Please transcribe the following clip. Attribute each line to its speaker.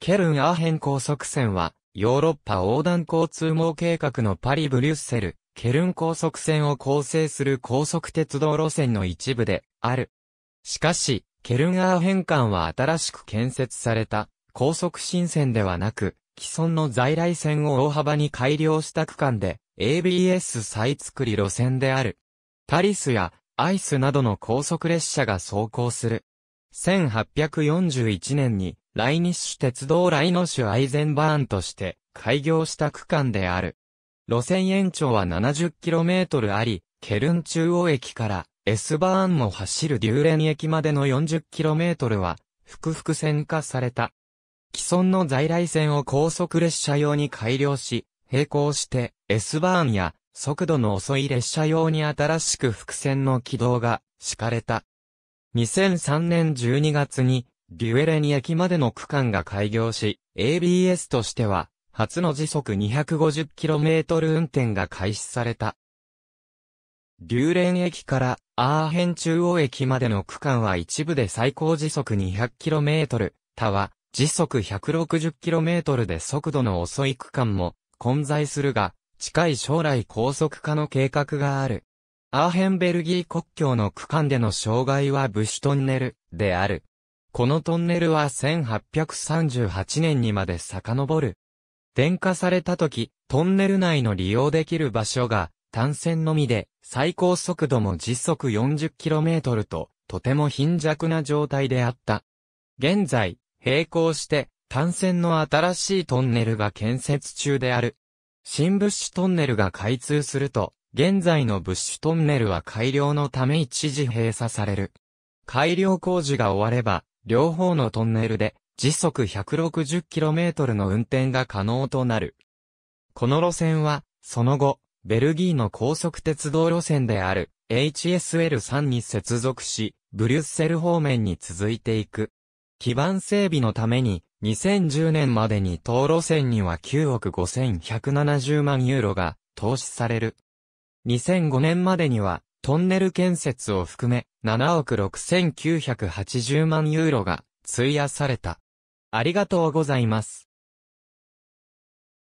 Speaker 1: ケルン・アーヘン高速線は、ヨーロッパ横断交通網計画のパリ・ブリュッセル、ケルン高速線を構成する高速鉄道路線の一部である。しかし、ケルン・アーヘン間は新しく建設された高速新線ではなく、既存の在来線を大幅に改良した区間で ABS 再作り路線である。タリスやアイスなどの高速列車が走行する。1841年に、ライニッシュ鉄道ライノシュアイゼンバーンとして開業した区間である。路線延長は 70km あり、ケルン中央駅からエスバーンも走るデューレン駅までの 40km は、複々線化された。既存の在来線を高速列車用に改良し、並行して S バーンや速度の遅い列車用に新しく複線の軌道が敷かれた。2003年12月に、デュエレニ駅までの区間が開業し、ABS としては、初の時速 250km 運転が開始された。デュレン駅からアーヘン中央駅までの区間は一部で最高時速 200km、他は時速 160km で速度の遅い区間も混在するが、近い将来高速化の計画がある。アーヘンベルギー国境の区間での障害はブシュトンネルである。このトンネルは1838年にまで遡る。電化された時、トンネル内の利用できる場所が単線のみで、最高速度も時速 40km と、とても貧弱な状態であった。現在、並行して、単線の新しいトンネルが建設中である。新物資トンネルが開通すると、現在のブッシュトンネルは改良のため一時閉鎖される。改良工事が終われば、両方のトンネルで、時速 160km の運転が可能となる。この路線は、その後、ベルギーの高速鉄道路線である HSL3 に接続し、ブリュッセル方面に続いていく。基盤整備のために、2010年までに当路線には9億5170万ユーロが投資される。2005年までには、トンネル建設を含め、7億6980万ユーロが、費やされた。ありがとうございます。